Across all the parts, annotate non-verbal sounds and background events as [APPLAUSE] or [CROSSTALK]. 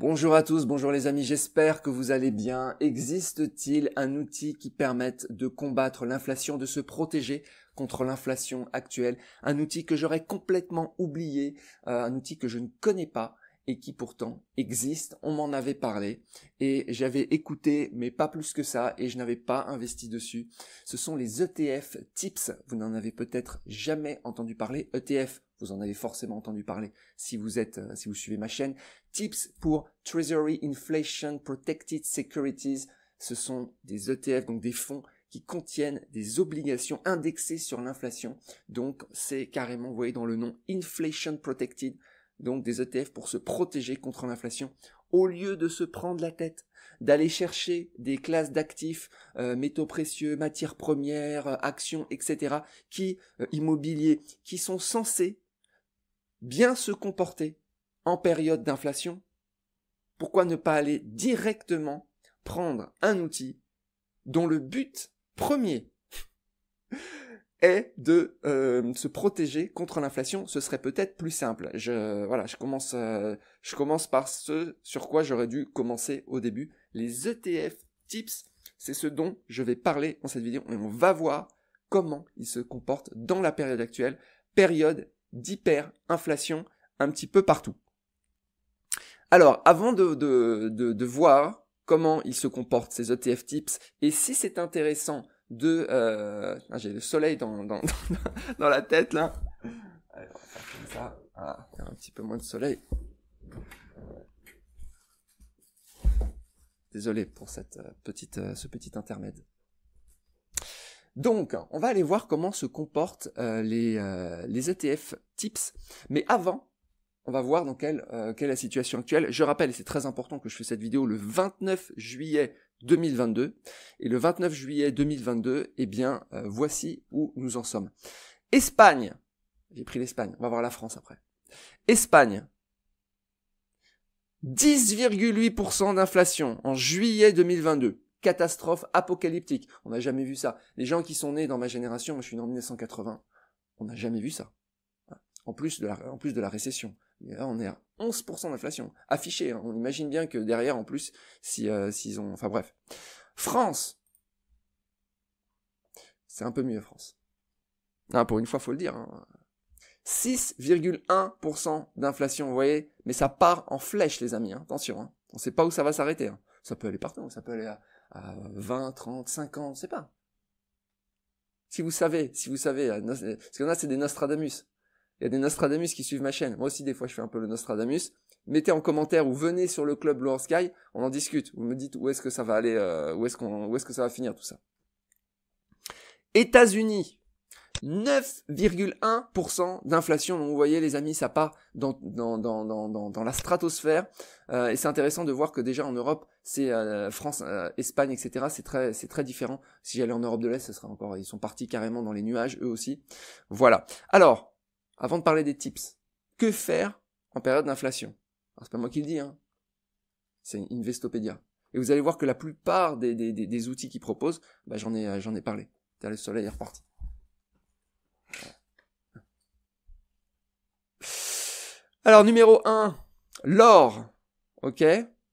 Bonjour à tous, bonjour les amis, j'espère que vous allez bien. Existe-t-il un outil qui permette de combattre l'inflation, de se protéger contre l'inflation actuelle Un outil que j'aurais complètement oublié, euh, un outil que je ne connais pas et qui pourtant existent, On m'en avait parlé et j'avais écouté, mais pas plus que ça, et je n'avais pas investi dessus. Ce sont les ETF TIPS. Vous n'en avez peut-être jamais entendu parler. ETF, vous en avez forcément entendu parler si vous êtes, euh, si vous suivez ma chaîne. TIPS pour Treasury Inflation Protected Securities. Ce sont des ETF, donc des fonds qui contiennent des obligations indexées sur l'inflation. Donc c'est carrément, vous voyez dans le nom, Inflation Protected donc des ETF pour se protéger contre l'inflation, au lieu de se prendre la tête, d'aller chercher des classes d'actifs, euh, métaux précieux, matières premières, euh, actions, etc., qui, euh, immobiliers qui sont censés bien se comporter en période d'inflation, pourquoi ne pas aller directement prendre un outil dont le but premier est de euh, se protéger contre l'inflation, ce serait peut-être plus simple. Je voilà, je commence euh, je commence par ce sur quoi j'aurais dû commencer au début, les ETF tips, c'est ce dont je vais parler dans cette vidéo et on va voir comment ils se comportent dans la période actuelle, période d'hyperinflation un petit peu partout. Alors, avant de, de, de voir comment ils se comportent ces ETF tips et si c'est intéressant de... Euh, ah, j'ai le soleil dans, dans, [LAUGHS] la tête là. Alors ah, un petit peu moins de soleil. Désolé pour cette euh, petite, euh, ce petit intermède. Donc, on va aller voir comment se comportent les, les, ETF TIPS. Mais avant, on va voir dans quelle, est la situation actuelle. Je rappelle, et c'est très important que je fais cette vidéo le 29 juillet 2022. Et le 29 juillet 2022, eh bien, euh, voici où nous en sommes. Espagne. J'ai pris l'Espagne. On va voir la France après. Espagne. 10,8% d'inflation en juillet 2022 catastrophe apocalyptique. On n'a jamais vu ça. Les gens qui sont nés dans ma génération, moi je suis né en 1980, on n'a jamais vu ça. En plus de la, en plus de la récession là, on est à 11% d'inflation affichée. Hein. On imagine bien que derrière, en plus, si euh, s'ils ont, enfin bref, France, c'est un peu mieux France. Ah, pour une fois, faut le dire. 6,1% hein. d'inflation, vous voyez, mais ça part en flèche, les amis. Hein. Attention, on ne sait pas où ça va s'arrêter. Ça peut aller partout, ça peut aller à, 20, 30, 50, on ne sait pas. Si vous savez, si vous savez, ce qu'il a, c'est des Nostradamus. Il y a des Nostradamus qui suivent ma chaîne. Moi aussi, des fois, je fais un peu le Nostradamus. Mettez en commentaire ou venez sur le club Blue Sky. On en discute. Vous me dites où est-ce que ça va aller, euh, où est-ce qu'on, où que ça va finir tout ça. États-Unis. 9,1% d'inflation. Donc vous voyez les amis, ça part dans, la stratosphère. Euh, et c'est intéressant de voir que déjà en Europe, c'est euh, France, euh, Espagne, etc. C'est très, différent. Si j'allais en Europe de l'Est, ce serait encore. Ils sont partis carrément dans les nuages, eux aussi. Voilà. Alors, avant de parler des tips, que faire en période d'inflation C'est pas moi qui le dis, hein. c'est Investopedia. Et vous allez voir que la plupart des, outils qu'ils proposent, bah, j'en ai, j'en ai parlé. As le soleil est reparti. Alors, numéro 1, l'or. OK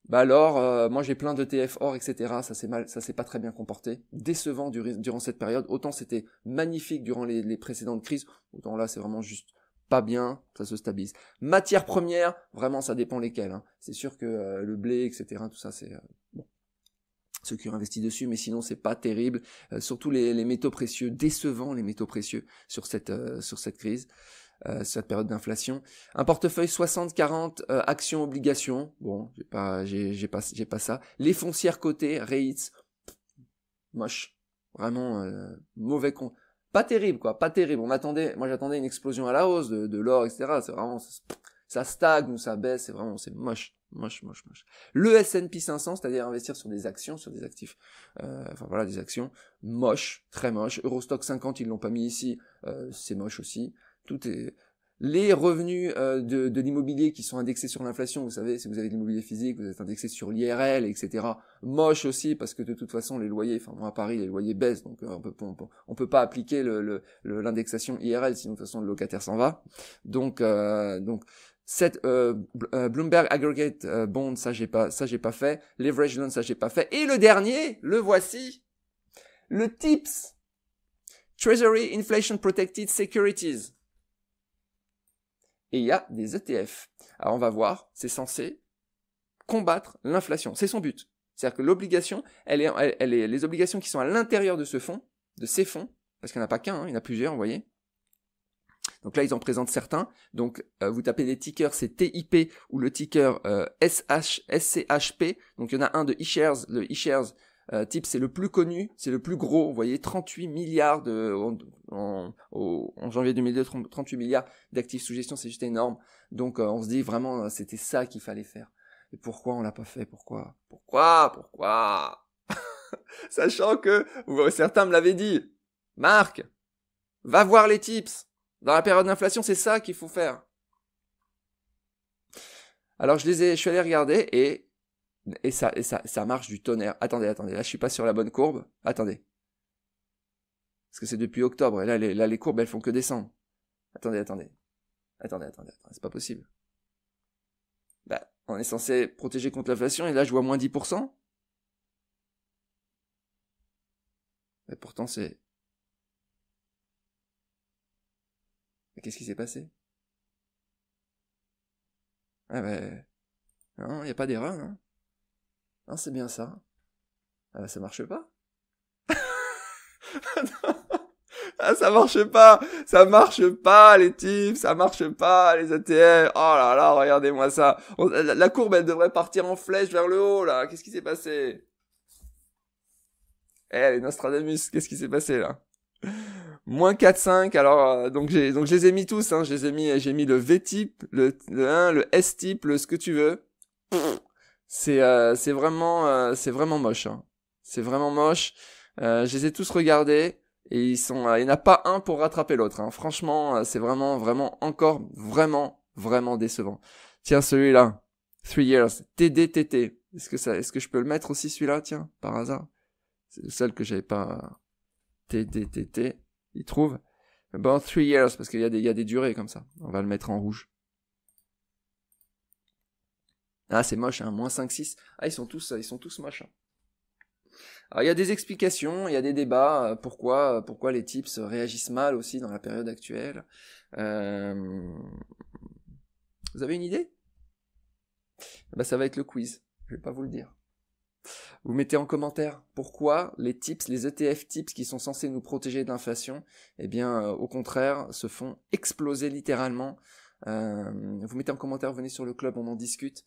bah alors, euh, moi j'ai plein d'ETF or, etc. Ça s'est mal, ça s'est pas très bien comporté. Décevant durant cette période. Autant c'était magnifique durant les, précédentes crises, autant là c'est vraiment juste pas bien, ça se stabilise. Matières premières, vraiment ça dépend lesquelles. Hein. C'est sûr que euh, le blé, etc. Tout ça c'est euh, bon. Ceux qui ont investi dessus, mais sinon c'est pas terrible. surtout les, les, métaux précieux, décevant les métaux précieux sur cette sur cette crise. Euh, cette période d'inflation. Un portefeuille 60-40 euh, actions obligations. Bon, j'ai pas, j'ai, pas, j'ai pas ça. Les foncières cotées, REITs, moche, vraiment euh, mauvais compte. pas terrible quoi, pas terrible. On attendait, moi j'attendais une explosion à la hausse de, de l'or, etc. C'est vraiment ça, ça stagne ou ça baisse, c'est vraiment c'est moche, moche, moche, moche. Le S&P 500, c'est-à-dire investir sur des actions, sur des actifs, euh, enfin voilà des actions, moche, très moche. Eurostock 50, ils l'ont pas mis ici, euh, c'est moche aussi tout est les revenus euh, de, l'immobilier qui sont indexés sur l'inflation, vous savez, si vous avez de l'immobilier physique, vous êtes indexé sur l'IRL, etc. Moche aussi, parce que de toute façon, les loyers, enfin à Paris, les loyers baissent, donc euh, on peut, peut, pas appliquer l'indexation le, IRL, sinon de toute façon le locataire s'en va. Donc, euh, donc cette Bloomberg Aggregate Bond, ça j'ai pas, ça j'ai pas fait. Leverage Loan, ça j'ai pas fait. Et le dernier, le voici, le TIPS, Treasury Inflation Protected Securities et il y a des ETF. Alors on va voir, c'est censé combattre l'inflation. C'est son but. C'est-à-dire que l'obligation, elle est, les obligations qui sont à l'intérieur de ce fonds, de ces fonds, parce qu'il n'y en a pas qu'un, hein, il y en a plusieurs, vous voyez. Donc là, ils en présentent certains. Donc euh, vous tapez des tickers, c'est TIP ou le ticker euh, SCHP. Donc il y en a un de eShares, le eShares euh, type, c'est le plus connu, c'est le plus gros. Vous voyez, 38 milliards de, en, janvier 2002, 38 milliards d'actifs sous gestion, c'est juste énorme. Donc, euh, on se dit vraiment, euh, c'était ça qu'il fallait faire. Et pourquoi on l'a pas fait Pourquoi Pourquoi Pourquoi [LAUGHS] Sachant que certains me l'avaient dit, Marc, va voir les tips. Dans la période d'inflation, c'est ça qu'il faut faire. Alors je les ai, je suis allé regarder et et ça, ça, ça marche du tonnerre. Attendez, attendez, là je suis pas sur la bonne courbe. Attendez. Parce que c'est depuis octobre, et là les, là les courbes elles font que descendre. Attendez, attendez. Attendez, attendez, attendez, c'est pas possible. Bah, on est censé protéger contre l'inflation, et là je vois moins 10%. Mais pourtant c'est... qu'est-ce qui s'est passé Ah ben... Non, il n'y a pas d'erreur, hein ah, c'est bien ça. Ah bah ça marche pas. [LAUGHS] Ah, ah ça marche pas, ça marche pas les types, ça marche pas les ATF. Oh là là, regardez-moi ça. la courbe elle devrait partir en flèche vers le haut là. Qu'est-ce qui s'est passé Eh les Nostradamus, qu'est-ce qui s'est passé là moins 4, 5. Alors euh, donc j'ai donc je les ai mis tous. Hein, je les ai mis j'ai mis le V type, le, le 1, le S type, le ce que tu veux. C'est euh, c'est vraiment euh, c'est vraiment moche. Hein. C'est vraiment moche. Euh, je les ai tous regardés et ils sont euh, il n'y en a pas un pour rattraper l'autre. Hein. Franchement, c'est vraiment vraiment encore vraiment vraiment décevant. Tiens celui-là, Three Years, TDTT. Est-ce que ça est-ce que je peux le mettre aussi celui-là tiens par hasard C'est le seul que j'avais pas TDTT. Il trouve. Bon, Three Years parce qu'il y a des il y a des durées comme ça. On va le mettre en rouge. Ah, c'est moche, hein, moins 5, 6. Ah, ils sont tous, ils sont tous moches. Hein. Alors, il y a des explications, il y a des débats, euh, pourquoi, euh, pourquoi les tips euh, réagissent mal aussi dans la période actuelle. Vous avez une idée eh ben, Ça va être le quiz, je vais pas vous le dire. Vous mettez en commentaire pourquoi les tips, les ETF tips qui sont censés nous protéger de l'inflation, eh bien, au contraire, se font exploser littéralement euh, vous mettez en commentaire, venez sur le club, on en discute.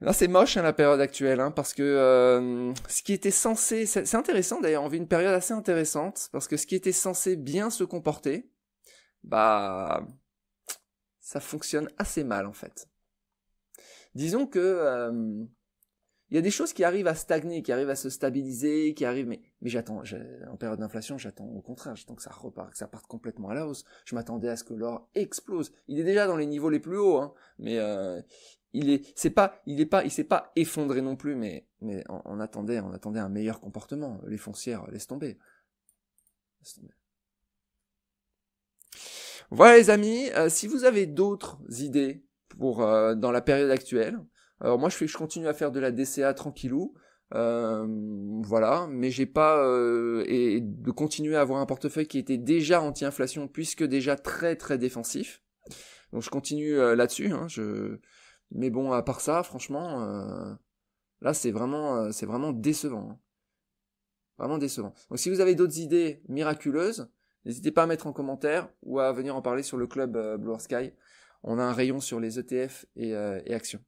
Là, c'est moche hein, la période actuelle, hein, parce que euh, ce qui était censé, c'est intéressant d'ailleurs, on vit une période assez intéressante, parce que ce qui était censé bien se comporter, bah, ça fonctionne assez mal en fait. Disons que euh, il y a des choses qui arrivent à stagner, qui arrivent à se stabiliser, qui arrivent, mais, mais j'attends, en période d'inflation, j'attends au contraire, j'attends que ça repart, que ça parte complètement à la hausse. Je m'attendais à ce que l'or explose. Il est déjà dans les niveaux les plus hauts, hein, mais euh, il est, c'est pas, il est pas, il s'est pas effondré non plus, mais, mais on, attendait, on attendait un meilleur comportement. Les foncières, laisse tomber. Voilà les amis, euh, si vous avez d'autres idées pour euh, dans la période actuelle, alors moi je je continue à faire de la DCA tranquillou. Euh, voilà, mais j'ai pas euh, et de continuer à avoir un portefeuille qui était déjà anti-inflation puisque déjà très très défensif. Donc je continue euh, là-dessus. Hein, mais bon, à part ça, franchement, euh, là c'est vraiment c'est vraiment décevant, hein. vraiment décevant. Donc si vous avez d'autres idées miraculeuses, n'hésitez pas à mettre en commentaire ou à venir en parler sur le club Blue Sky on a un rayon sur les ETF et, euh, actions.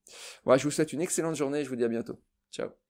Voilà, je vous souhaite une excellente journée je vous dis à bientôt. Ciao